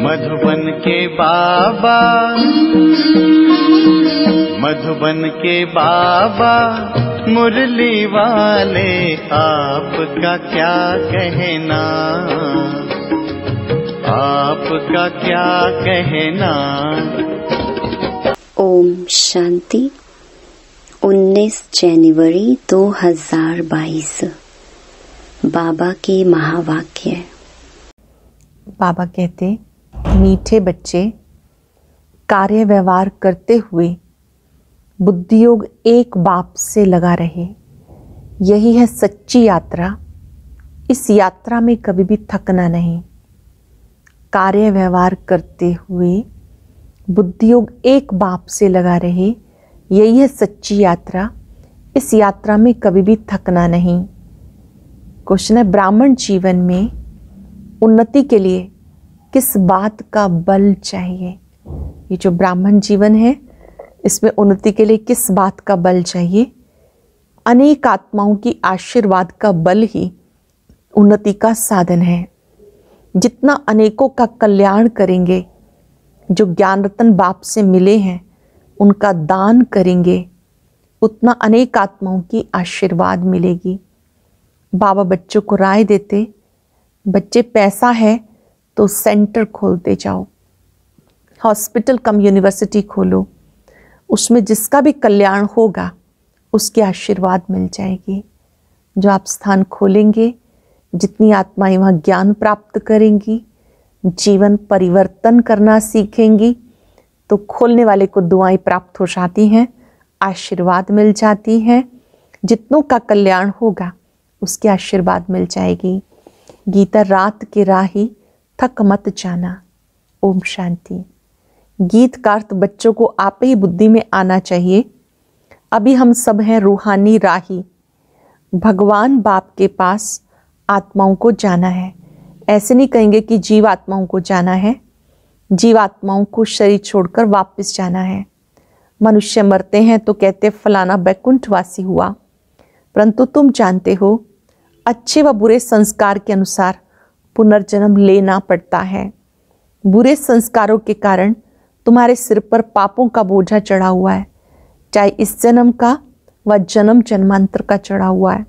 मधुबन के बाबा मधुबन के बाबा मुरली वाले आपका क्या कहना आपका क्या कहना ओम शांति 19 जनवरी 2022 बाबा के महावाक्य बाबा कहते मीठे बच्चे कार्य व्यवहार करते हुए बुद्धियोग एक बाप से लगा रहे यही है सच्ची यात्रा इस यात्रा में कभी भी थकना नहीं कार्य व्यवहार करते हुए बुद्धियोग एक बाप से लगा रहे यही है सच्ची यात्रा इस यात्रा में कभी भी थकना नहीं क्वेश्चन है ब्राह्मण जीवन में उन्नति के लिए किस बात का बल चाहिए ये जो ब्राह्मण जीवन है इसमें उन्नति के लिए किस बात का बल चाहिए अनेक आत्माओं की आशीर्वाद का बल ही उन्नति का साधन है जितना अनेकों का कल्याण करेंगे जो ज्ञान रतन बाप से मिले हैं उनका दान करेंगे उतना अनेक आत्माओं की आशीर्वाद मिलेगी बाबा बच्चों को राय देते बच्चे पैसा है तो सेंटर खोलते जाओ हॉस्पिटल कम यूनिवर्सिटी खोलो उसमें जिसका भी कल्याण होगा उसके आशीर्वाद मिल जाएगी जो आप स्थान खोलेंगे जितनी आत्माएं वहाँ ज्ञान प्राप्त करेंगी जीवन परिवर्तन करना सीखेंगी तो खोलने वाले को दुआएं प्राप्त हो जाती हैं आशीर्वाद मिल जाती हैं जितनों का कल्याण होगा उसके आशीर्वाद मिल जाएगी गीता रात के राही थक मत जाना ओम शांति गीतकार तो बच्चों को आपे ही बुद्धि में आना चाहिए अभी हम सब हैं रूहानी राही भगवान बाप के पास आत्माओं को जाना है ऐसे नहीं कहेंगे कि जीवात्माओं को जाना है जीवात्माओं को शरीर छोड़कर वापस जाना है मनुष्य मरते हैं तो कहते फलाना बैकुंठवासी हुआ परंतु तुम जानते हो अच्छे व बुरे संस्कार के अनुसार पुनर्जन्म लेना पड़ता है बुरे संस्कारों के कारण तुम्हारे सिर पर पापों का बोझा चढ़ा हुआ है चाहे इस जन्म का व जन्म जन्मांतर का चढ़ा हुआ है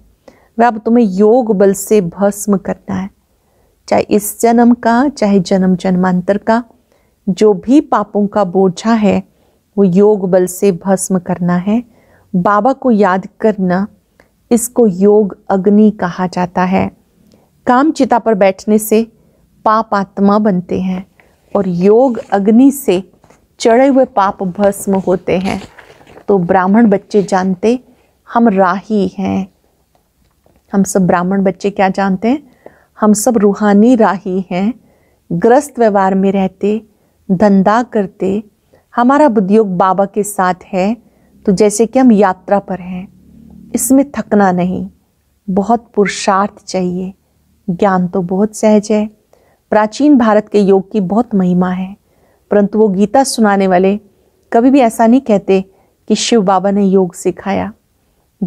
वह अब तुम्हें योग बल से भस्म करना है चाहे इस जन्म का चाहे जन्म जन्मांतर का जो भी पापों का बोझा है वो योग बल से भस्म करना है बाबा को याद करना इसको योग अग्नि कहा जाता है काम चिता पर बैठने से पाप आत्मा बनते हैं और योग अग्नि से चढ़े हुए पाप भस्म होते हैं तो ब्राह्मण बच्चे जानते हम राही हैं हम सब ब्राह्मण बच्चे क्या जानते हैं हम सब रूहानी राही हैं ग्रस्त व्यवहार में रहते धंधा करते हमारा बुद्धियोग बाबा के साथ है तो जैसे कि हम यात्रा पर हैं इसमें थकना नहीं बहुत पुरुषार्थ चाहिए ज्ञान तो बहुत सहज है प्राचीन भारत के योग की बहुत महिमा है परंतु वो गीता सुनाने वाले कभी भी ऐसा नहीं कहते कि शिव बाबा ने योग सिखाया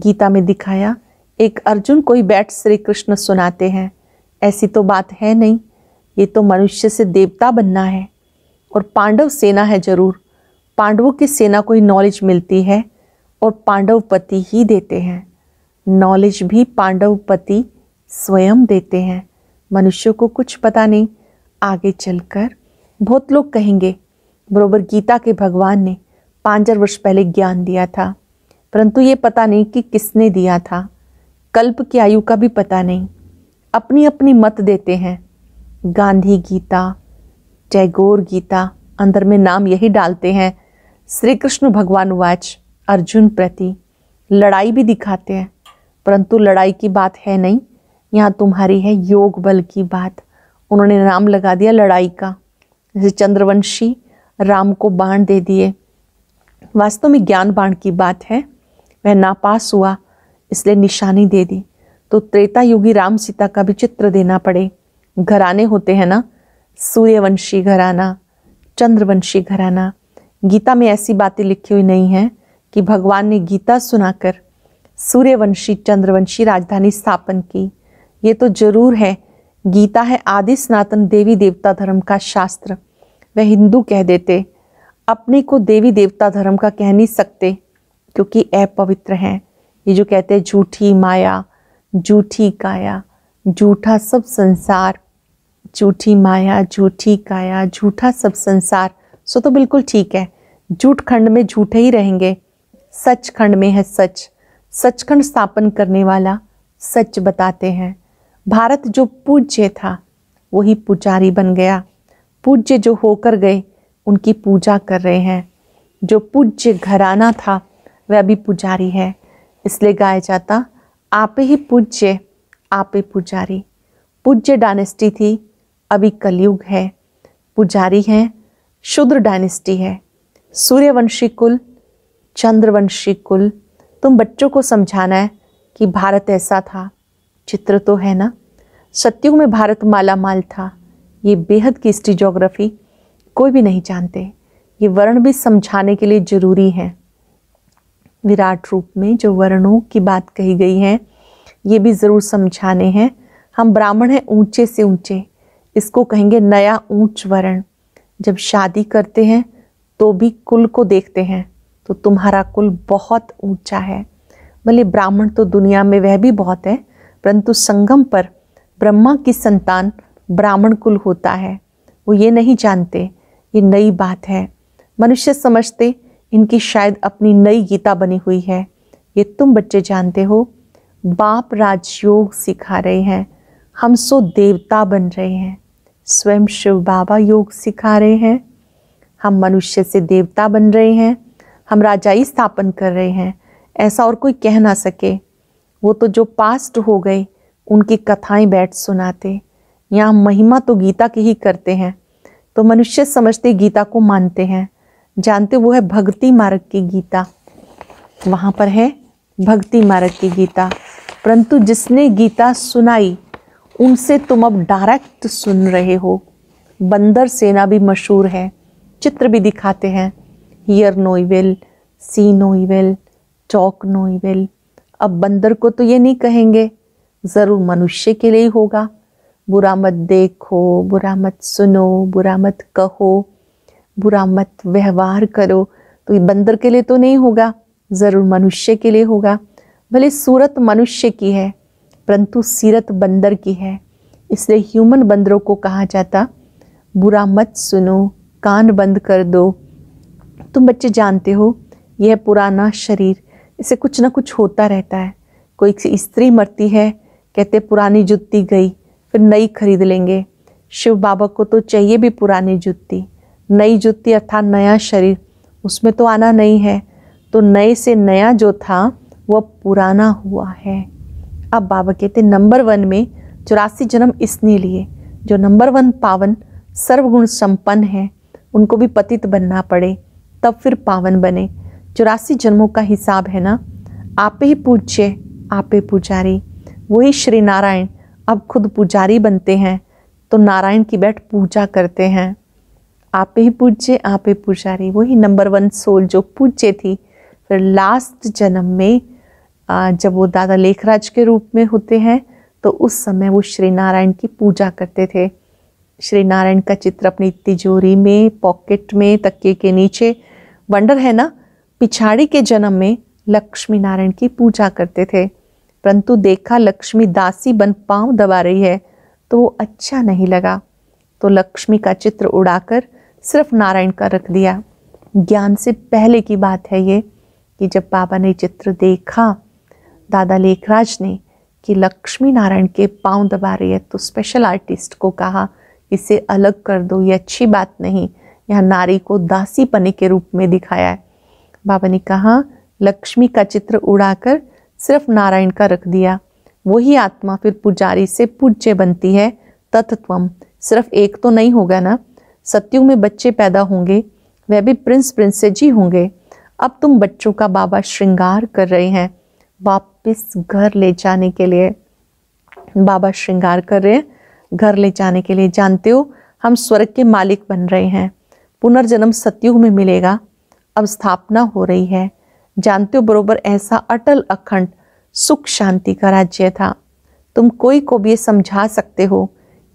गीता में दिखाया एक अर्जुन कोई बैठ श्री कृष्ण सुनाते हैं ऐसी तो बात है नहीं ये तो मनुष्य से देवता बनना है और पांडव सेना है जरूर पांडवों की सेना को ही नॉलेज मिलती है और पांडव पति ही देते हैं नॉलेज भी पांडव पति स्वयं देते हैं मनुष्यों को कुछ पता नहीं आगे चलकर बहुत लोग कहेंगे बरोबर गीता के भगवान ने पाँच हजार वर्ष पहले ज्ञान दिया था परंतु ये पता नहीं कि किसने दिया था कल्प की आयु का भी पता नहीं अपनी अपनी मत देते हैं गांधी गीता टैगोर गीता अंदर में नाम यही डालते हैं श्री कृष्ण भगवान वाच अर्जुन प्रति लड़ाई भी दिखाते हैं परंतु लड़ाई की बात है नहीं यहाँ तुम्हारी है योग बल की बात उन्होंने नाम लगा दिया लड़ाई का जैसे चंद्रवंशी राम को बाण दे दिए वास्तव में ज्ञान बाण की बात है वह नापास हुआ इसलिए निशानी दे दी तो त्रेता युगी राम सीता का भी चित्र देना पड़े घराने होते हैं ना सूर्यवंशी घराना चंद्रवंशी घराना गीता में ऐसी बातें लिखी हुई नहीं है कि भगवान ने गीता सुनाकर सूर्यवंशी चंद्रवंशी राजधानी स्थापन की ये तो जरूर है गीता है आदि सनातन देवी देवता धर्म का शास्त्र वह हिंदू कह देते अपने को देवी देवता धर्म का कह नहीं सकते क्योंकि अपवित्र हैं ये जो कहते हैं झूठी माया झूठी काया झूठा सब संसार झूठी माया झूठी काया झूठा सब संसार सो तो बिल्कुल ठीक है झूठ खंड में झूठे ही रहेंगे सच खंड में है सच सच खंड स्थापन करने वाला सच बताते हैं भारत जो पूज्य था वही पुजारी बन गया पूज्य जो होकर गए उनकी पूजा कर रहे हैं जो पूज्य घराना था वह अभी पुजारी है इसलिए गाया जाता आपे ही पूज्य आपे पुजारी पूज्य डायनेस्टी थी अभी कलयुग है पुजारी हैं शुद्र डायनेस्टी है सूर्यवंशी कुल चंद्रवंशी कुल तुम बच्चों को समझाना है कि भारत ऐसा था चित्र तो है ना सत्यों में भारत माला माल था ये बेहद की हिस्ट्री जोग्राफी कोई भी नहीं जानते ये वर्ण भी समझाने के लिए ज़रूरी हैं विराट रूप में जो वर्णों की बात कही गई है ये भी ज़रूर समझाने हैं हम ब्राह्मण हैं ऊंचे से ऊंचे इसको कहेंगे नया ऊंच वर्ण जब शादी करते हैं तो भी कुल को देखते हैं तो तुम्हारा कुल बहुत ऊंचा है भले ब्राह्मण तो दुनिया में वह भी बहुत है परंतु संगम पर ब्रह्मा की संतान ब्राह्मण कुल होता है वो ये नहीं जानते ये नई बात है मनुष्य समझते इनकी शायद अपनी नई गीता बनी हुई है ये तुम बच्चे जानते हो बाप राजयोग सिखा रहे हैं हम सो देवता बन रहे हैं स्वयं शिव बाबा योग सिखा रहे हैं हम मनुष्य से देवता बन रहे हैं हम राजाई स्थापन कर रहे हैं ऐसा और कोई कह ना सके वो तो जो पास्ट हो गए उनकी कथाएं बैठ सुनाते यहाँ महिमा तो गीता की ही करते हैं तो मनुष्य समझते गीता को मानते हैं जानते वो है भक्ति मार्ग की गीता वहाँ पर है भक्ति मार्ग की गीता परंतु जिसने गीता सुनाई उनसे तुम अब डायरेक्ट सुन रहे हो बंदर सेना भी मशहूर है चित्र भी दिखाते हैं हियर नो सी नो चौक टॉक अब बंदर को तो ये नहीं कहेंगे ज़रूर मनुष्य के लिए ही होगा बुरा मत देखो बुरा मत सुनो बुरा मत कहो बुरा मत व्यवहार करो तो ये बंदर के लिए तो नहीं होगा ज़रूर मनुष्य के लिए होगा भले सूरत मनुष्य की है परंतु सीरत बंदर की है इसलिए ह्यूमन बंदरों को कहा जाता बुरा मत सुनो कान बंद कर दो तुम बच्चे जानते हो यह पुराना शरीर इससे कुछ ना कुछ होता रहता है कोई स्त्री मरती है कहते पुरानी जुत्ती गई फिर नई खरीद लेंगे शिव बाबा को तो चाहिए भी पुरानी जुत्ती नई जुत्ती अर्थात नया शरीर उसमें तो आना नहीं है तो नए से नया जो था वह पुराना हुआ है अब बाबा कहते नंबर वन में चौरासी जन्म इसने लिए जो नंबर वन पावन सर्वगुण संपन्न है उनको भी पतित बनना पड़े तब फिर पावन बने चौरासी जन्मों का हिसाब है ना आप ही पूज्य आपे पुजारी वही श्री नारायण अब खुद पुजारी बनते हैं तो नारायण की बैठ पूजा करते हैं आपे ही पूज्य आपे पुजारी वही नंबर वन सोल जो पूज्य थी फिर लास्ट जन्म में जब वो दादा लेखराज के रूप में होते हैं तो उस समय वो श्री नारायण की पूजा करते थे श्री नारायण का चित्र अपनी तिजोरी में पॉकेट में तक्के के नीचे वंडर है ना पिछाड़ी के जन्म में लक्ष्मी नारायण की पूजा करते थे परंतु देखा लक्ष्मी दासी बन पांव दबा रही है तो वो अच्छा नहीं लगा तो लक्ष्मी का चित्र उड़ाकर सिर्फ नारायण का रख दिया ज्ञान से पहले की बात है ये कि जब बाबा ने चित्र देखा दादा लेखराज ने कि लक्ष्मी नारायण के पांव दबा रही है तो स्पेशल आर्टिस्ट को कहा इसे अलग कर दो ये अच्छी बात नहीं यह नारी को दासी पने के रूप में दिखाया है बाबा ने कहा लक्ष्मी का चित्र उड़ाकर सिर्फ नारायण का रख दिया वही आत्मा फिर पुजारी से पूज्य बनती है तत्त्वम सिर्फ एक तो नहीं होगा ना सत्युग में बच्चे पैदा होंगे वह भी प्रिंस प्रिंसेस जी होंगे अब तुम बच्चों का बाबा श्रृंगार कर रहे हैं वापस घर ले जाने के लिए बाबा श्रृंगार कर रहे हैं घर ले जाने के लिए जानते हो हम स्वर्ग के मालिक बन रहे हैं पुनर्जन्म सत्युग में मिलेगा अब स्थापना हो रही है जानते हो बरोबर ऐसा अटल अखंड सुख शांति का राज्य था तुम कोई को भी ये समझा सकते हो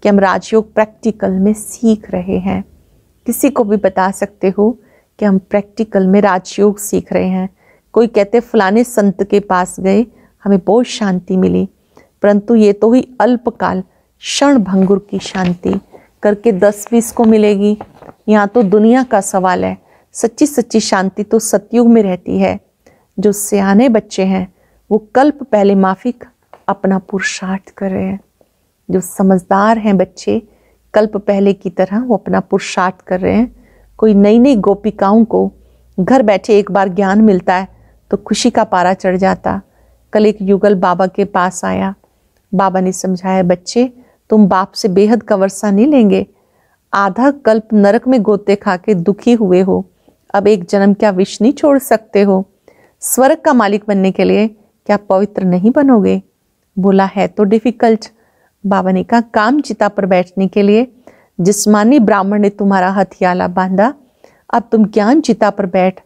कि हम राजयोग प्रैक्टिकल में सीख रहे हैं किसी को भी बता सकते हो कि हम प्रैक्टिकल में राजयोग सीख रहे हैं कोई कहते फलाने संत के पास गए हमें बहुत शांति मिली परंतु ये तो ही अल्पकाल क्षण भंगुर की शांति करके दस बीस को मिलेगी यहाँ तो दुनिया का सवाल है सच्ची सच्ची शांति तो सतयुग में रहती है जो सियाने बच्चे हैं वो कल्प पहले माफिक अपना पुरुषार्थ कर रहे हैं जो समझदार हैं बच्चे कल्प पहले की तरह वो अपना पुरुषार्थ कर रहे हैं कोई नई नई गोपिकाओं को घर बैठे एक बार ज्ञान मिलता है तो खुशी का पारा चढ़ जाता कल एक युगल बाबा के पास आया बाबा ने समझाया बच्चे तुम बाप से बेहद कवरसा नहीं लेंगे आधा कल्प नरक में गोते खा के दुखी हुए हो अब एक जन्म क्या विष नहीं छोड़ सकते हो स्वर्ग का मालिक बनने के लिए क्या पवित्र नहीं बनोगे बोला है तो डिफिकल्ट बाबा ने कहा काम चिता पर बैठने के लिए जिसमानी ब्राह्मण ने तुम्हारा हथियाला बांधा अब तुम ज्ञान चिता पर बैठ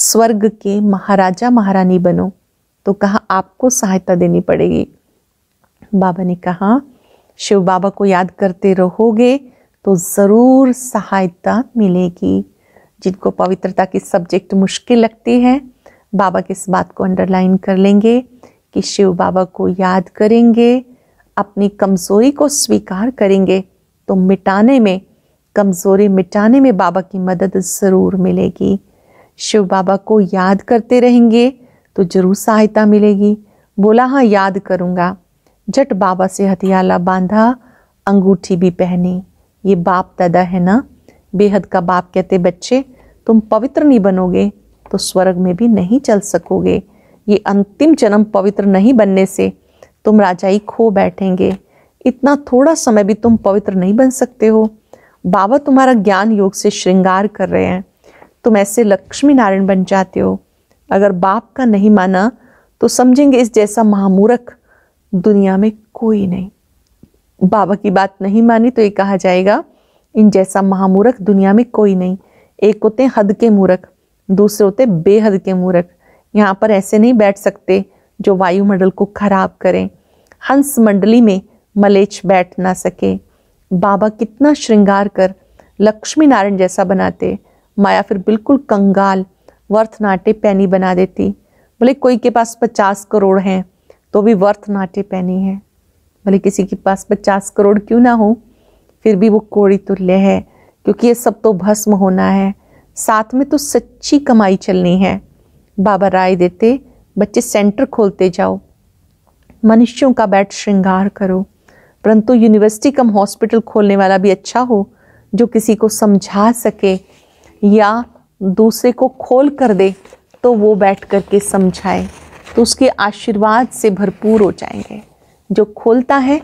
स्वर्ग के महाराजा महारानी बनो तो कहा आपको सहायता देनी पड़ेगी बाबा ने कहा शिव बाबा को याद करते रहोगे तो ज़रूर सहायता मिलेगी जिनको पवित्रता की सब्जेक्ट मुश्किल लगती है बाबा की इस बात को अंडरलाइन कर लेंगे कि शिव बाबा को याद करेंगे अपनी कमज़ोरी को स्वीकार करेंगे तो मिटाने में कमज़ोरी मिटाने में बाबा की मदद ज़रूर मिलेगी शिव बाबा को याद करते रहेंगे तो ज़रूर सहायता मिलेगी बोला हाँ याद करूँगा झट बाबा से हथियाला बांधा अंगूठी भी पहनी ये बाप दादा है ना बेहद का बाप कहते बच्चे तुम पवित्र नहीं बनोगे तो स्वर्ग में भी नहीं चल सकोगे ये अंतिम जन्म पवित्र नहीं बनने से तुम राजाई खो बैठेंगे इतना थोड़ा समय भी तुम पवित्र नहीं बन सकते हो बाबा तुम्हारा ज्ञान योग से श्रृंगार कर रहे हैं तुम ऐसे लक्ष्मी नारायण बन जाते हो अगर बाप का नहीं माना तो समझेंगे इस जैसा महामूर्ख दुनिया में कोई नहीं बाबा की बात नहीं मानी तो ये कहा जाएगा इन जैसा महामूरख दुनिया में कोई नहीं एक होते हैं हद के मूर्ख दूसरे होते बेहद के मूर्ख यहाँ पर ऐसे नहीं बैठ सकते जो वायुमंडल को खराब करें हंस मंडली में मलेच बैठ ना सके बाबा कितना श्रृंगार कर लक्ष्मी नारायण जैसा बनाते माया फिर बिल्कुल कंगाल वर्थ नाटे पैनी बना देती बोले कोई के पास पचास करोड़ हैं तो भी वर्थ नाटे पैनी है भले किसी के पास पचास करोड़ क्यों ना हो फिर भी वो कोड़ी तुल्य तो है क्योंकि ये सब तो भस्म होना है साथ में तो सच्ची कमाई चलनी है बाबा राय देते बच्चे सेंटर खोलते जाओ मनुष्यों का बैठ श्रृंगार करो परंतु यूनिवर्सिटी कम हॉस्पिटल खोलने वाला भी अच्छा हो जो किसी को समझा सके या दूसरे को खोल कर दे तो वो बैठ कर के समझाए तो उसके आशीर्वाद से भरपूर हो जाएंगे जो खोलता है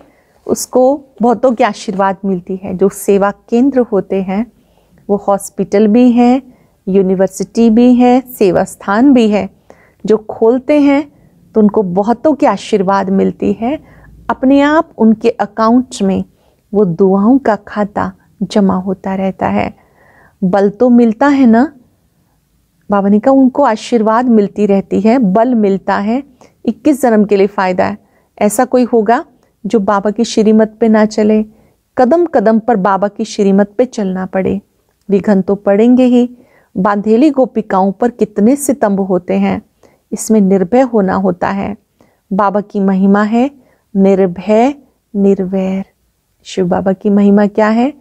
उसको बहुतों के आशीर्वाद मिलती है जो सेवा केंद्र होते हैं वो हॉस्पिटल भी हैं यूनिवर्सिटी भी है सेवा स्थान भी है जो खोलते हैं तो उनको बहुतों के आशीर्वाद मिलती है अपने आप उनके अकाउंट में वो दुआओं का खाता जमा होता रहता है बल तो मिलता है ना बाबा ने कहा उनको आशीर्वाद मिलती रहती है बल मिलता है इक्कीस जन्म के लिए फ़ायदा है ऐसा कोई होगा जो बाबा की श्रीमत पे ना चले कदम कदम पर बाबा की श्रीमत पे चलना पड़े विघन तो पड़ेंगे ही बांधेली गोपिकाओं पर कितने सितंब होते हैं इसमें निर्भय होना होता है बाबा की महिमा है निर्भय निर्वैर शिव बाबा की महिमा क्या है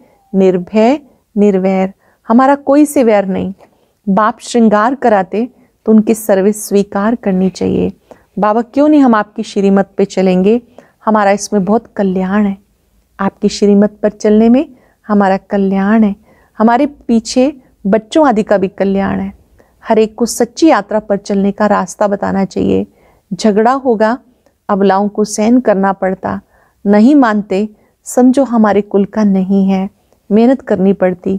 निर्भय निर्वैर हमारा कोई से वैर नहीं बाप श्रृंगार कराते तो उनकी सर्विस स्वीकार करनी चाहिए बाबा क्यों नहीं हम आपकी श्रीमत पे चलेंगे हमारा इसमें बहुत कल्याण है आपकी श्रीमत पर चलने में हमारा कल्याण है हमारे पीछे बच्चों आदि का भी कल्याण है हर एक को सच्ची यात्रा पर चलने का रास्ता बताना चाहिए झगड़ा होगा अबलाओं को सहन करना पड़ता नहीं मानते समझो हमारे कुल का नहीं है मेहनत करनी पड़ती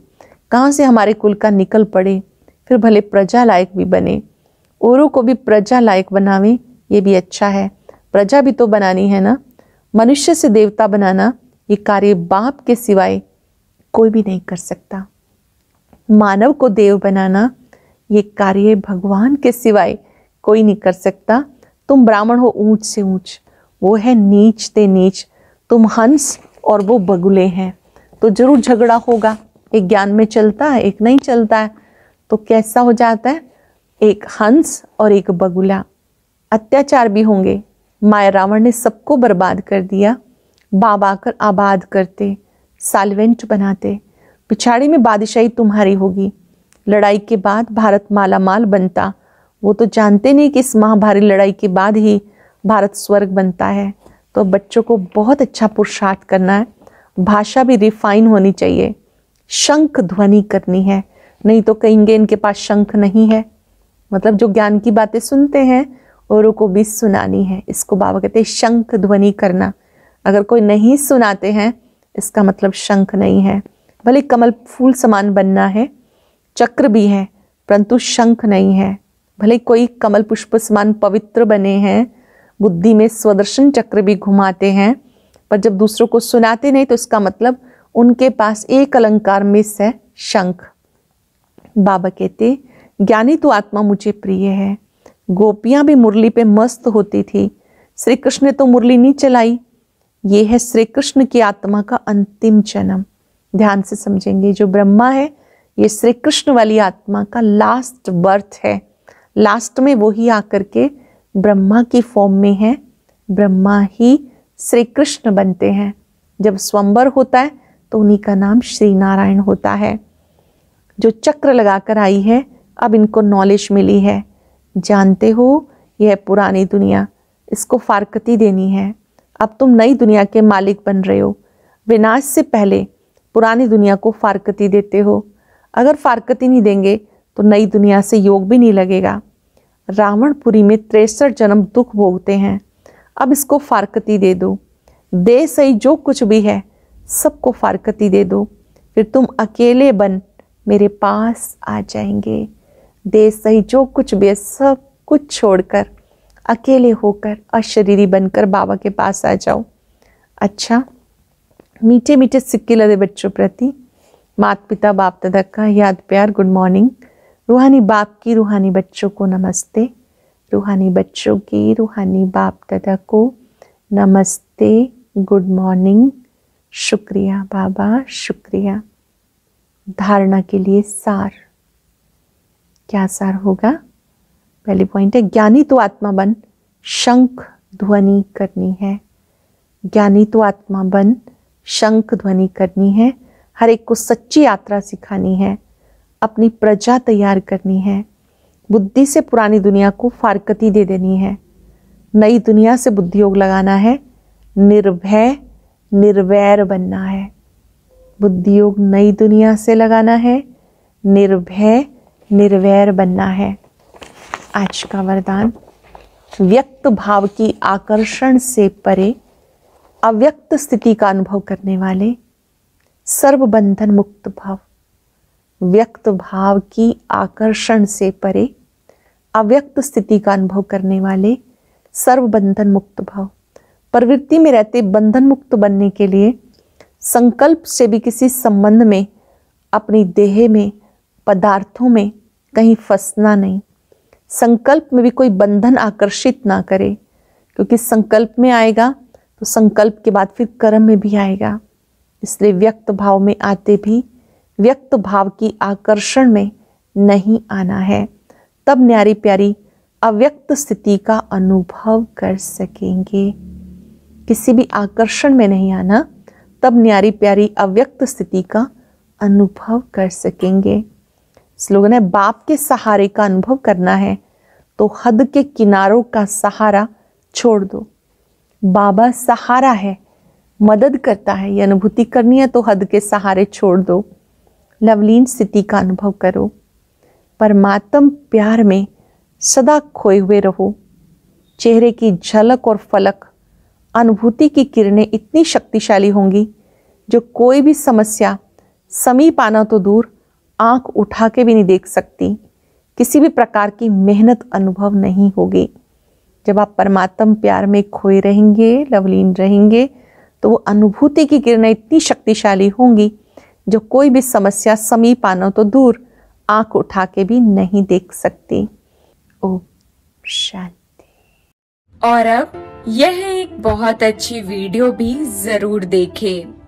कहाँ से हमारे कुल का निकल पड़े फिर भले प्रजा लायक भी बने औरों को भी प्रजा लायक बनावें ये भी अच्छा है प्रजा भी तो बनानी है ना मनुष्य से देवता बनाना ये कार्य बाप के सिवाय कोई भी नहीं कर सकता मानव को देव बनाना ये कार्य भगवान के सिवाय कोई नहीं कर सकता तुम ब्राह्मण हो ऊंच से ऊंच वो है नीच ते नीच तुम हंस और वो बगुले हैं तो जरूर झगड़ा होगा एक ज्ञान में चलता है एक नहीं चलता है तो कैसा हो जाता है एक हंस और एक बगुला अत्याचार भी होंगे माया रावण ने सबको बर्बाद कर दिया बाब आकर आबाद करते सालवेंट बनाते पिछाड़ी में बादशाही तुम्हारी होगी लड़ाई के बाद भारत माला माल बनता वो तो जानते नहीं कि इस महाभारी लड़ाई के बाद ही भारत स्वर्ग बनता है तो बच्चों को बहुत अच्छा पुरुषार्थ करना है भाषा भी रिफाइन होनी चाहिए शंख ध्वनि करनी है नहीं तो कहेंगे इनके पास शंख नहीं है मतलब जो ज्ञान की बातें सुनते हैं औरों को भी सुनानी है इसको बाबा कहते हैं शंख ध्वनि करना अगर कोई नहीं सुनाते हैं इसका मतलब शंख नहीं है भले कमल फूल समान बनना है चक्र भी है परंतु शंख नहीं है भले कोई कमल पुष्प समान पवित्र बने हैं बुद्धि में स्वदर्शन चक्र भी घुमाते हैं पर जब दूसरों को सुनाते नहीं तो इसका मतलब उनके पास एक अलंकार मिस है शंख बाबा कहते ज्ञानी तो आत्मा मुझे प्रिय है गोपियां भी मुरली पे मस्त होती थी श्री कृष्ण ने तो मुरली नहीं चलाई ये है श्री कृष्ण की आत्मा का अंतिम जन्म ध्यान से समझेंगे जो ब्रह्मा है ये श्री कृष्ण वाली आत्मा का लास्ट बर्थ है लास्ट में वो ही आकर के ब्रह्मा की फॉर्म में है ब्रह्मा ही श्री कृष्ण बनते हैं जब स्वंबर होता है तो उन्हीं का नाम श्री नारायण होता है जो चक्र लगाकर आई है अब इनको नॉलेज मिली है जानते हो यह पुरानी दुनिया इसको फारकती देनी है अब तुम नई दुनिया के मालिक बन रहे हो विनाश से पहले पुरानी दुनिया को फारकती देते हो अगर फारकती नहीं देंगे तो नई दुनिया से योग भी नहीं लगेगा रावणपुरी में तिरसठ जन्म दुख भोगते हैं अब इसको फारकती दे दो दे सही जो कुछ भी है सबको फारकती दे दो फिर तुम अकेले बन मेरे पास आ जाएंगे देश सही जो कुछ भी है सब कुछ छोड़कर अकेले होकर अशरीरी बनकर बाबा के पास आ जाओ अच्छा मीठे मीठे सिक्के लदे बच्चों प्रति माता पिता बाप दादा का याद प्यार गुड मॉर्निंग रूहानी बाप की रूहानी बच्चों को नमस्ते रूहानी बच्चों की रूहानी बाप दादा को नमस्ते गुड मॉर्निंग शुक्रिया बाबा शुक्रिया धारणा के लिए सार क्या असर होगा पहली पॉइंट है ज्ञानी तो आत्मा बन शंख ध्वनि करनी है ज्ञानी तो आत्मा बन शंख ध्वनि करनी है हर एक को सच्ची यात्रा सिखानी है अपनी प्रजा तैयार करनी है बुद्धि से पुरानी दुनिया को फारकती दे देनी है नई दुनिया से बुद्धि योग लगाना है निर्भय निर्वैर बनना है बुद्धि योग नई दुनिया से लगाना है निर्भय निर्वैर बनना है आज का वरदान व्यक्त भाव की आकर्षण से परे अव्यक्त स्थिति का अनुभव करने वाले सर्वबंधन मुक्त भाव व्यक्त भाव की आकर्षण से परे अव्यक्त स्थिति का अनुभव करने वाले सर्वबंधन मुक्त भाव प्रवृत्ति में रहते बंधन मुक्त बनने के लिए संकल्प से भी किसी संबंध में अपनी देह में पदार्थों में कहीं फंसना नहीं संकल्प में भी कोई बंधन आकर्षित ना करे क्योंकि संकल्प में आएगा तो संकल्प के बाद फिर कर्म में भी आएगा इसलिए व्यक्त भाव में आते भी व्यक्त भाव की आकर्षण में नहीं आना है तब न्यारी प्यारी अव्यक्त स्थिति का अनुभव कर सकेंगे किसी भी आकर्षण में नहीं आना तब न्यारी प्यारी अव्यक्त स्थिति का अनुभव कर सकेंगे स्लोगन है बाप के सहारे का अनुभव करना है तो हद के किनारों का सहारा छोड़ दो बाबा सहारा है मदद करता है ये अनुभूति करनी है तो हद के सहारे छोड़ दो लवलीन स्थिति का अनुभव करो परमात्म प्यार में सदा खोए हुए रहो चेहरे की झलक और फलक अनुभूति की किरणें इतनी शक्तिशाली होंगी जो कोई भी समस्या समीप आना तो दूर आंख उठा के भी नहीं देख सकती किसी भी प्रकार की मेहनत अनुभव नहीं होगी जब आप परमात्म प्यार में खोए रहेंगे लवलीन रहेंगे तो वो अनुभूति की किरणें इतनी शक्तिशाली होंगी जो कोई भी समस्या समीप आना तो दूर आंख उठा के भी नहीं देख सकती ओ शांति और अब यह एक बहुत अच्छी वीडियो भी जरूर देखें